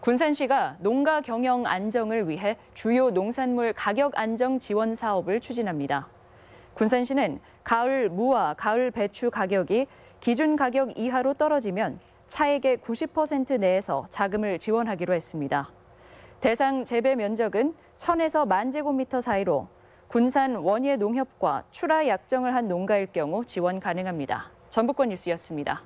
군산시가 농가 경영 안정을 위해 주요 농산물 가격 안정 지원 사업을 추진합니다. 군산시는 가을 무와 가을 배추 가격이 기준 가격 이하로 떨어지면 차액의 90% 내에서 자금을 지원하기로 했습니다. 대상 재배 면적은 1000에서 1만 제곱미터 사이로 군산 원예 농협과 출하 약정을 한 농가일 경우 지원 가능합니다. 전북권 뉴스였습니다.